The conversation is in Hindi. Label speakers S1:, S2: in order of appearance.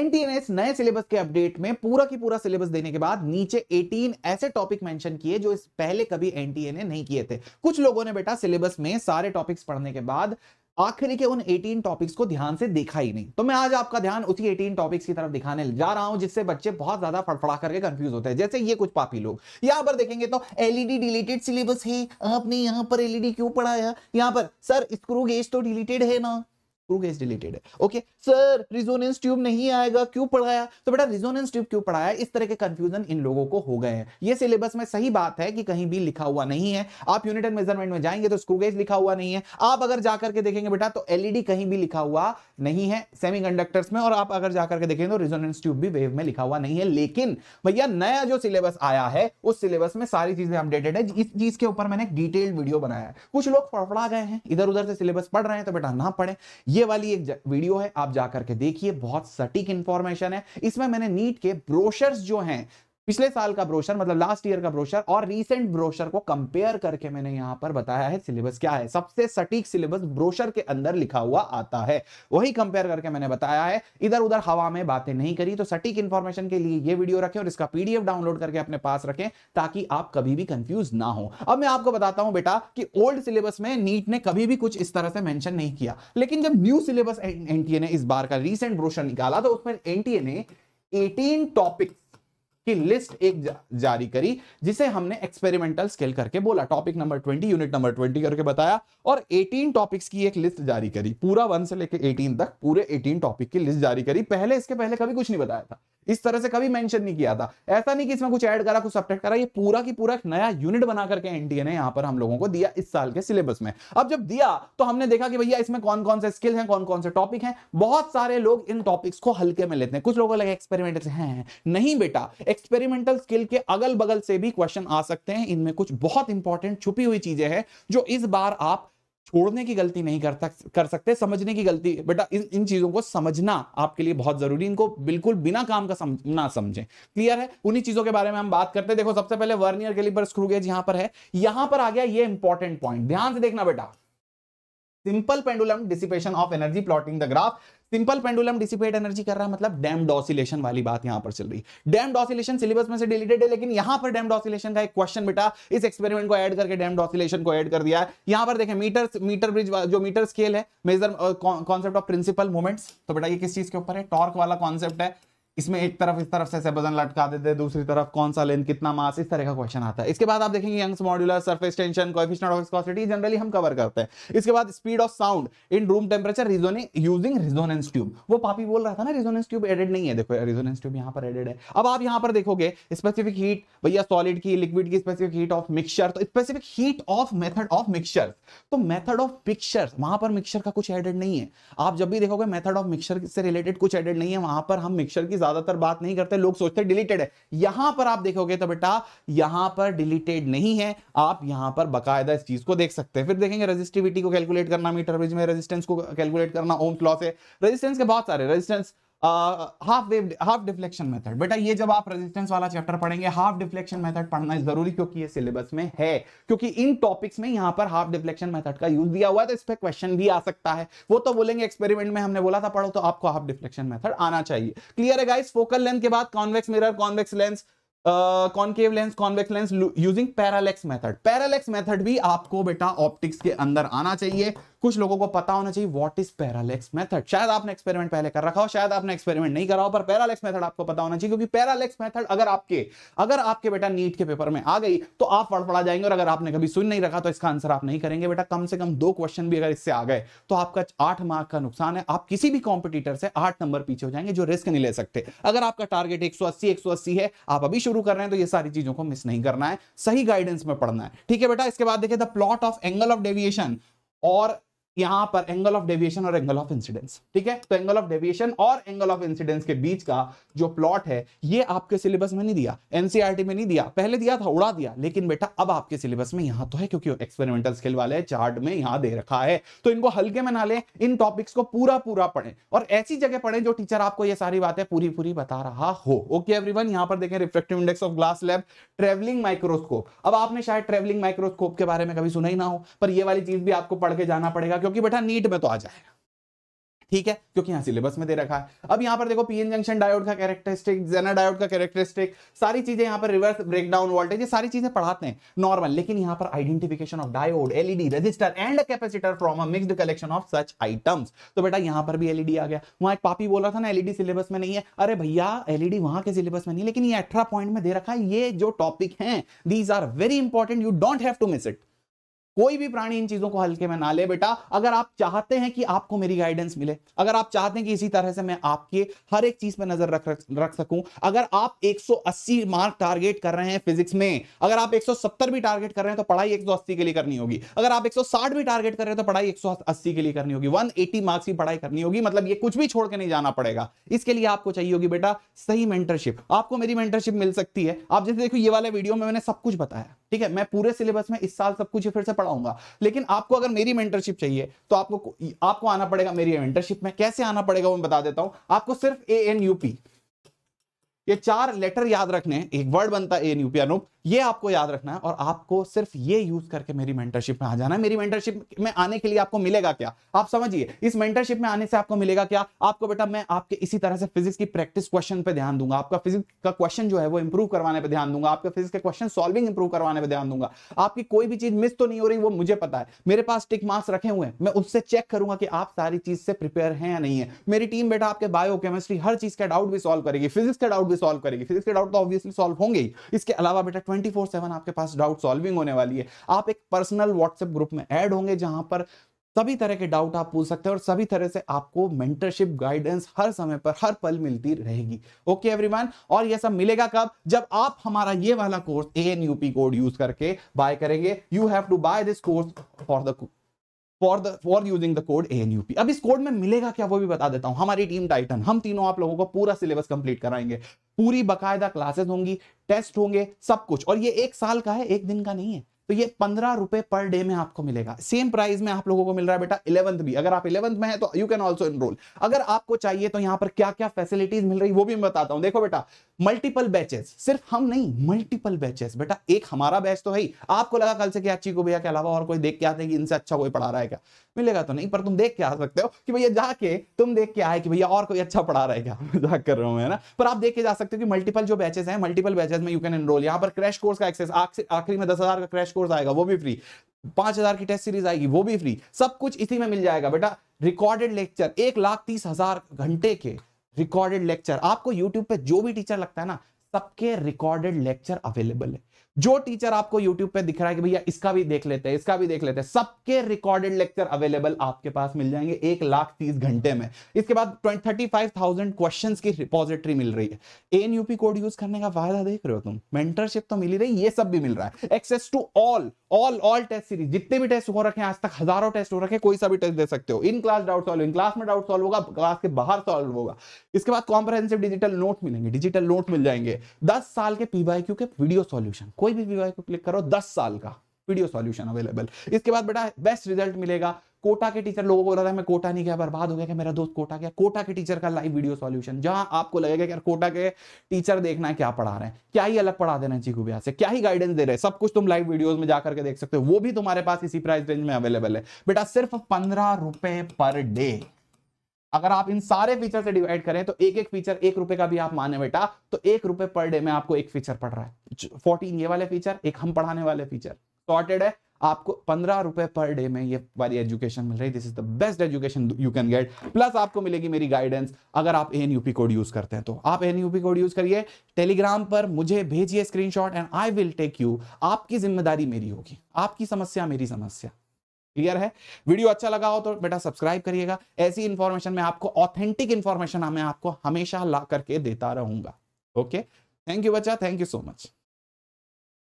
S1: एनटीएनएस नए सिलेबस के अपडेट में पूरा की पूरा सिलेबस देने के बाद नीचे 18 ऐसे टॉपिक मेंशन किए जो इस पहले कभी एनटीएनए नहीं किए थे कुछ लोगों ने बेटा सिलेबस में सारे टॉपिक्स पढ़ने के बाद आखिरी के उन 18 टॉपिक्स को ध्यान से देखा ही नहीं तो मैं आज आपका ध्यान उसी 18 टॉपिक्स की तरफ दिखाने जा रहा हूं जिससे बच्चे बहुत ज्यादा फड़फड़ा करके कंफ्यूज होते हैं जैसे ये कुछ पापी लोग यहां पर देखेंगे तो एलईडी डिलीटेड सिलेबस है आपने यहां पर एलईडी e क्यों पढ़ाया यहां पर सर स्क्रू गेज तो डिलीटेड है ना प्रूव केस रिलेटेड है ओके सर रिजोनेंस ट्यूब नहीं आएगा क्यों पढ़ाया तो बेटा रिजोनेंस ट्यूब क्यों पढ़ाया इस तरह के कंफ्यूजन इन लोगों को हो गए हैं ये सिलेबस में सही बात है कि कहीं भी लिखा हुआ नहीं है आप यूनिट एंड मेजरमेंट में जाएंगे तो स्क्रू गेज लिखा हुआ नहीं है आप अगर जाकर के देखेंगे बेटा तो एलईडी e कहीं भी लिखा हुआ नहीं है सेमी में और आप अगर जाकर के देखेंगे तो रिजोनेंस ट्यूब भी वेव में लिखा हुआ नहीं है लेकिन भैया नया जो सिलेबस आया है उस सिलेबस में सारी चीजें अपडेटेड है इस चीज के ऊपर मैंने डिटेल्ड वीडियो बनाया है कुछ लोग फड़फड़ा गए हैं इधर उधर से सिलेबस पढ़ रहे हैं तो बेटा ना पढ़े ये वाली एक वीडियो है आप जाकर के देखिए बहुत सटीक इंफॉर्मेशन है इसमें मैंने नीट के ब्रोशर्स जो हैं पिछले साल का ब्रोशर मतलब लास्ट ईयर का ब्रोशर और रीसेंट ब्रोशर को कंपेयर करके मैंने यहां पर बताया है सिलेबस क्या है सबसे सटीक सिलेबस ब्रोशर के अंदर लिखा हुआ आता है वही कंपेयर करके मैंने बताया है इधर उधर हवा में बातें नहीं करी तो सटीक इन्फॉर्मेशन के लिए ये वीडियो रखें और इसका पीडीएफ डाउनलोड करके अपने पास रखें ताकि आप कभी भी कंफ्यूज ना हो अब मैं आपको बताता हूं बेटा कि ओल्ड सिलेबस में नीट ने कभी भी कुछ इस तरह से मैंशन नहीं किया लेकिन जब न्यू सिलेबस एनटीए ने इस बार का रिसेंट ब्रोशर निकाला तो उसमें एनटीए ने एटीन टॉपिक्स की लिस्ट एक जा, जारी करी जिसे हमने एक्सपेरिमेंटल स्केल करके बोला topic number twenty unit number twenty करके बताया और एटीन टॉपिक्स की एक लिस्ट जारी करी पूरा वन से लेकर एटीन तक पूरे एटीन टॉपिक की लिस्ट जारी करी पहले इसके पहले कभी कुछ नहीं बताया था इस तरह से कभी मेंशन नहीं किया था ऐसा नहीं कि इसमें कुछ ऐड करा कुछ सब्ट्रैक्ट करा ये पूरा की पूरा एक नया यूनिट बना करके एनडीए ने यहां पर हम लोगों को दिया इस साल के सिलेबस में अब जब दिया तो हमने देखा कि भैया इसमें कौन कौन से स्किल हैं कौन कौन से टॉपिक हैं बहुत सारे लोग इन टॉपिक्स को हल्के में लेते हैं कुछ लोगों लगे एक्सपेरिमेंटल हैं नहीं बेटा एक्सपेरिमेंटल स्किल के अगल बगल से भी क्वेश्चन आ सकते हैं इनमें कुछ बहुत इंपॉर्टेंट छुपी हुई चीजें हैं जो इस बार आप छोड़ने की गलती नहीं कर कर सकते समझने की गलती बेटा इन इन चीजों को समझना आपके लिए बहुत जरूरी इनको बिल्कुल बिना काम का समझ ना समझें क्लियर है उन्हीं चीजों के बारे में हम बात करते हैं देखो सबसे पहले वर्नियर पर स्क्रू गेज यहां पर है यहां पर आ गया ये इंपॉर्टेंट पॉइंट ध्यान से देखना बेटा simple pendulum dissipation of energy plotting the graph simple pendulum dissipate energy कर रहा है मतलब डैम डॉसिलेशन वाली बात यहां पर चल रही है डैम डॉसिलेशन सिलेबस में से डिलीटेड है लेकिन यहां पर डैम डॉसिलेशन का एक क्वेश्चन बेटा इस एक्सपेरिमेंट को ऐड करके डैम डॉसिलेशन को ऐड कर दिया है यहां पर देखें मीटर मीटर ब्रिज जो मीटर स्केल है major concept of principle movements तो बेटा ये किस चीज के ऊपर है टॉर्क वाला कॉन्सेप्ट है इसमें एक तरफ इस तरफ से, से वजन लटका देते हैं दूसरी तरफ कौन सा लेंथ कितना मास इस तरह का क्वेश्चन आता है इसके बाद आप देखेंगे Young's modular surface tension coefficient of viscosity generally हम कवर करते हैं इसके बाद speed of sound in room temperature reasoning using resonance tube वो पापी बोल रहा था ना रिजोनेंस ट्यूब एडेड नहीं है देखो रिजोनेंस ट्यूब यहाँ पर एडेड है अब आप यहाँ पर देखोगे स्पेसिफिक हीट भैया सॉलिड की लिक्विड की स्पेसिफिक हीट ऑफ मिक्सर तो specific heat of method of mixer तो मेथड ऑफ पिक्चर वहां पर मिक्सर का कुछ एडेड नहीं है आप जब भी देखोगे मेथड ऑफ मिक्सर से रिलेटेड कुछ एडेड नहीं है वहां पर हम मिक्सर की ज्यादातर बात नहीं करते लोग सोचते डिलीटेड है यहां पर आप देखोगे तो बेटा यहां पर डिलीटेड नहीं है आप यहां पर बकायदा इस चीज को देख सकते हैं फिर देखेंगे रजिस्टिविटी को कैलकुलेट करना मीटर ब्रिज में रेजिस्टेंस को कैलकुलेट करना ओम क्लॉस से रेजिस्टेंस के बहुत सारे resistance half wave half deflection method बेटा ये जब आप रेजिस्टेंस वाला चैप्टर पढ़ेंगे हाफ डिफ्लेक्शन मेथड पढ़ना जरूरी क्योंकि ये सिलेबस में है क्योंकि इन टॉपिक्स में यहां पर हाफ डिफ्लेक्शन मेथड का यूज दिया हुआ है तो इस पर क्वेश्चन भी आ सकता है वो तो बोलेंगे एक्सपेरिमेंट में हमने बोला था पढ़ो तो आपको हाफ डिफ्लेक्शन मेथड आना चाहिए क्लियर है गाइस फोकल लेंथ के बाद convex mirror convex lens concave lens convex lens using parallax method parallax method भी आपको बेटा ऑप्टिक्स के अंदर आना चाहिए कुछ लोगों को पता होना चाहिए व्हाट इज पैरालेक्स मेथड शायद आपने एक्सपेरिमेंट पहले कर रखा हो शायद आपने एक्सपेरिमेंट नहीं करा हो पर पैरालेक्स मेथड आपको पता होना चाहिए क्योंकि पैरालेक्स मेथड अगर आपके अगर आपके बेटा नीट के पेपर में आ गई तो आप फड़फड़ा जाएंगे और अगर आपने कभी सुन नहीं रखा तो इसका आंसर आप नहीं करेंगे बेटा कम से कम दो क्वेश्चन भी अगर इससे आ गए तो आपका आठ मार्क का नुकसान है आप किसी भी कॉम्पिटिटर से आठ नंबर पीछे हो जाएंगे जो रिस्क नहीं ले सकते अगर आपका टारगेट एक सौ है आप अभी शुरू कर रहे हैं तो ये सारी चीजों को मिस नहीं करना है सही गाइडेंस में पढ़ना है ठीक है बेटा इसके बाद देखिए the plot of angle of deviation और यहां पर एंगल ऑफ डेविएशन और एंगल ऑफ इंसिडेंस ठीक है तो एंगल ऑफ डेविएशन और एंगल ऑफ इंसिडेंस के बीच का जो प्लॉट है ये आपके सिलेबस में नहीं दिया एनसीईआरटी e में नहीं दिया पहले दिया था उड़ा दिया लेकिन बेटा अब आपके सिलेबस में यहां तो है क्योंकि एक्सपेरिमेंटल स्केल वाले चार्ट में यहां दे रखा है तो इनको हल्के में ना ले इन टॉपिक्स को पूरा पूरा पढ़े और ऐसी जगह पढ़े जो टीचर आपको यह सारी बातें पूरी पूरी बता रहा हो ओके वन यहां पर देखें reflective index of glass lab travelling microscope अब आपने शायद ट्रेवलिंग माइक्रोस्कोप के बारे में कभी सुना ही ना हो पर यह वाली चीज भी आपको पढ़ के जाना पड़ेगा क्योंकि बेटा नीट में तो आ जाएगा ठीक है क्योंकि यहां सिलेबस में दे रखा है अब यहां पर देखो पीएन जंक्शन डायोड का कैरेक्टरिस्टिक जेना डायोड का कैरेक्टरिस्टिक सारी चीजें यहां पर रिवर्स ब्रेकडाउन वोल्टेज ये सारी चीजें पढ़ाते हैं नॉर्मल लेकिन यहां पर identification of diode LED resistor and capacitor from a mixed collection of such items तो बेटा यहां पर भी एलईडी e आ गया वहां एक पापी बोला था ना एलईडी सिलेबस e में नहीं है अरे भैया एलईडी e वहां के सिलेबस में नहीं लेकिन ये अठारह पॉइंट में दे रखा है ये जो टॉपिक है these are very important you don't have to miss it कोई भी प्राणी इन चीजों को हल्के में ना ले बेटा अगर आप चाहते हैं कि आपको मेरी गाइडेंस मिले अगर आप चाहते हैं कि इसी तरह से मैं आपके हर एक चीज पर नजर रख रख सकूं अगर आप 180 मार्क टारगेट कर रहे हैं फिजिक्स में अगर आप 170 भी टारगेट कर रहे हैं तो पढ़ाई 180 के लिए करनी होगी अगर आप 160 भी टारगेट कर रहे हैं तो पढ़ाई एक के लिए करनी होगी वन मार्क्स की पढ़ाई करनी होगी मतलब ये कुछ भी छोड़ के नहीं जाना पड़ेगा इसके लिए आपको चाहिए होगी बेटा सही मेंटरशिप आपको मेरी मेंटरशिप मिल सकती है आप जैसे देखो ये वाले वीडियो में मैंने सब कुछ बताया ठीक है मैं पूरे सिलेबस में इस साल सब कुछ फिर से पढ़ाऊंगा लेकिन आपको अगर मेरी मेंटरशिप चाहिए तो आपको आपको आना पड़ेगा मेरी मेंटरशिप में कैसे आना पड़ेगा वो मैं बता देता हूं आपको सिर्फ ए एन यूपी ये चार लेटर याद रखने एक वर्ड बनता है एन यूपी अनुप ये आपको याद रखना है और आपको सिर्फ ये यूज करके मेरी मेंटरशिप में आ जाना है मेरी मेंटरशिप में आने के लिए आपको मिलेगा क्या आप समझिए इस मेंटरशिप में आने से आपको मिलेगा क्या आपको बेटा मैं आपके इसी तरह से फिजिक्स की प्रैक्टिस क्वेश्चन पे ध्यान दूंगा आपका फिजिक्स का क्वेश्चन जो है वो इंप्रूव करवाने पर ध्यान दूंगा आपका फिजिक्स का क्वेश्चन सॉल्विंग इंप्रूव करवाने पर ध्यान दूंगा आपकी कोई भी चीज मिस तो नहीं हो रही वो मुझे पता है मेरे पास टिक मार्क्स रखे हुए हैं मैं उससे चेक करूंगा कि आप सारी चीज से प्रिपेयर है या नहीं है मेरी टीम बेटा आपके बायो केमिस्ट्री हर चीज का डाउट भी सॉल्व करेगी फिजिक्स का डाउट भी सॉल्व करेगी फिजिक्स के डाउट तो ऑब्वियसली सॉल्व होंगे ही इसके अलावा बेटा ट्वेंटी फोर सेवन आपके पास डाउट सॉल्विंग होने वाली है आप एक पर्सनल व्हाट्सएप ग्रुप में ऐड होंगे जहां पर सभी तरह के डाउट आप पूछ सकते हैं और सभी तरह से आपको मेंटरशिप गाइडेंस हर समय पर हर पल मिलती रहेगी ओके एवरीवन और ये सब मिलेगा कब जब आप हमारा ये वाला course A N UP code use करके बाय करेंगे you have to buy this course for the for the for using the code A N अब इस कोड में मिलेगा क्या वो भी बता देता हूं हमारी टीम टाइटन हम तीनों आप लोगों को पूरा सिलेबस कंप्लीट कराएंगे पूरी बाकायदा क्लासेस होंगी टेस्ट होंगे सब कुछ और ये एक साल का है एक दिन का नहीं है तो ये पंद्रह रुपए पर डे में आपको मिलेगा सेम प्राइस में आप लोगों को मिल रहा है बेटा इलेवंथ भी अगर आप इलेवंथ में है तो यू कैन ऑल्सो इनरोल अगर आपको चाहिए तो यहाँ पर क्या क्या फैसिलिटीज मिल रही वो भी मैं बताता हूँ देखो बेटा मल्टीपल बैचेस सिर्फ हम नहीं मल्टीपल बैचेस बेटा एक हमारा बैच तो है आपको लगा कल से क्या अच्छी को भैया के अलावा और कोई देख के आते हैं कि इनसे अच्छा कोई पढ़ा रहा है क्या मिलेगा तो नहीं पर तुम देख के आ सकते हो कि भैया जाके तुम देख के आए कि भैया और कोई अच्छा पढ़ा रहा है क्या मजाक कर रहा हूँ मैं ना पर आप देख के जा सकते हो कि मल्टीपल जो बैचेस हैं मल्टीपल बैचेस में यू कैन एनरोल यहाँ पर क्रैश कोर्स का एक्सेस आखिरी में दस का क्रैश कोर्स आएगा वो भी फ्री पांच हजार की टेस्ट सीरीज आएगी वो भी फ्री सब कुछ इसी में मिल जाएगा बेटा रिकॉर्डेड लेक्चर एक लाख तीस हजार घंटे के रिकॉर्डेड लेक्चर आपको यूट्यूब पे जो भी टीचर लगता है ना सबके रिकॉर्डेड लेक्चर अवेलेबल है जो टीचर आपको यूट्यूब पे दिख रहा है कि भैया इसका भी देख लेते हैं इसका भी देख लेते हैं सबके रिकॉर्डेड लेक्चर अवेलेबल आपके पास मिल जाएंगे एक लाख तीस घंटे में इसके बाद थर्टी फाइव थाउजेंड क्वेश्चन की रिपोजिटरी मिल रही है एन यूपी कोड यूज करने का फायदा देख रहे हो तुम मेंटरशिप तो मिली रही ये सब भी मिल रहा है access to all all all test series जितने भी टेस्ट हो रखे हैं आज तक हजारों टेस्ट हो रखे कोई सा भी टेस्ट दे सकते हो in class doubt solve in class में डाउट सॉल्व होगा क्लास के बाहर सॉल्व होगा इसके बाद कॉम्प्रहेंसिव डिजिटल नोट मिलेंगे डिजिटल नोट मिल जाएंगे दस साल के पीवाई के वीडियो सोल्यूशन कोई भी वीवाई को क्लिक करो दस साल का वीडियो सॉल्यूशन अवेलेबल इसके बाद बेटा बेस्ट रिजल्ट मिलेगा कोटा के टीचर लोगों को बोल था मैं कोटा नहीं गया बर्बाद हो गया कि मेरा दोस्त कोटा गया कोटा के टीचर का लाइव वीडियो सॉल्यूशन जहां आपको लगेगा कि यार कोटा के टीचर देखना है क्या पढ़ा रहे हैं क्या ही अलग पढ़ा दे रहे हैं चीकू ब्यास से क्या ही गाइडेंस दे रहे हैं सब कुछ तुम लाइव वीडियोस में जाकर के देख सकते हो वो भी तुम्हारे पास इसी प्राइस रेंज में अवेलेबल है बेटा सिर्फ पंद्रह पर डे अगर आप इन सारे फीचर से डिवाइड करें तो एक एक फीचर एक रुपए का भी आप माने बेटा तो एक रुपए पर डे में आपको एक फीचर पड़ रहा है फोर्टीन ये वाले फीचर एक हम पढ़ाने वाले फीचर सॉर्टेड है आपको पंद्रह रुपए पर डे में ये वाली एजुकेशन मिल रही this is the best education you can get plus आपको मिलेगी मेरी गाइडेंस अगर आप एन यूपी कोड यूज करते हैं तो आप एन यूपी कोड यूज करिए टेलीग्राम पर मुझे भेजिए screenshot and I will take you आपकी जिम्मेदारी मेरी होगी आपकी समस्या मेरी समस्या क्लियर है वीडियो अच्छा लगा हो तो बेटा सब्सक्राइब करिएगा ऐसी इंफॉर्मेशन में आपको ऑथेंटिक इंफॉर्मेशन मैं आपको हमेशा ला करके देता रहूंगा ओके थैंक यू बच्चा थैंक यू सो मच